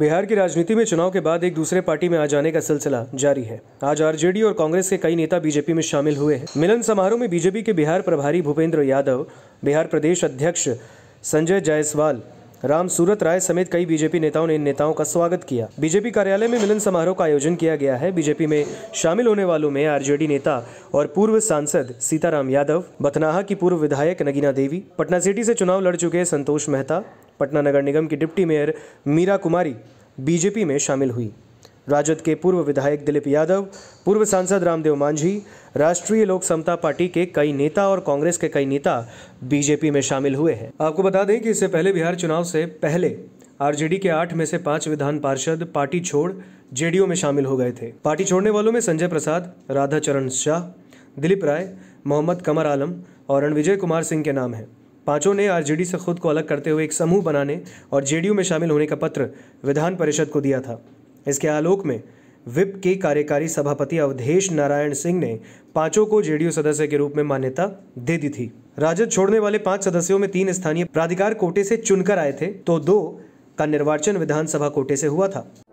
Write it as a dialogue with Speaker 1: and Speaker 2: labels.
Speaker 1: बिहार की राजनीति में चुनाव के बाद एक दूसरे पार्टी में आ जाने का सिलसिला जारी है आज आरजेडी और कांग्रेस के कई नेता बीजेपी में शामिल हुए हैं मिलन समारोह में बीजेपी के बिहार प्रभारी भूपेंद्र यादव बिहार प्रदेश अध्यक्ष संजय जायसवाल राम सूरत राय समेत कई बीजेपी नेताओं ने इन नेताओं का स्वागत किया बीजेपी कार्यालय में मिलन समारोह का आयोजन किया गया है बीजेपी में शामिल होने वालों में आरजेडी नेता और पूर्व सांसद सीताराम यादव बथनाहा की पूर्व विधायक नगीना देवी पटना सिटी से चुनाव लड़ चुके संतोष मेहता पटना नगर निगम की deputy mayor Meera Kumari BJP में शामिल हुई राजद के पूर्व विधायक दिलीप यादव पूर्व सांसद रामदेव मांझी राष्ट्रीय लोक समता पार्टी के कई नेता और कांग्रेस के कई नेता बीजेपी में शामिल हुए हैं आपको बता दें कि इससे पहले बिहार चुनाव से पहले आरजेडी के आठ में से पांच विधान पार्षद पार्टी छोड़ जेडीयू में शामिल हो गए थे पार्टी छोड़ने वालों में संजय प्रसाद राधा चरण शाह दिलीप राय मोहम्मद कमर आलम और रणविजय कुमार सिंह के नाम हैं पांचों ने आरजेडी से खुद को अलग करते हुए एक समूह बनाने और जेडीयू में शामिल होने का पत्र विधान परिषद को दिया था इसके आलोक में विप के कार्यकारी सभापति अवधेश नारायण सिंह ने पांचों को जेडीयू सदस्य के रूप में मान्यता दे दी थी राजद छोड़ने वाले पांच सदस्यों में तीन स्थानीय प्राधिकार कोटे से चुनकर आए थे तो दो का निर्वाचन विधानसभा कोटे से हुआ था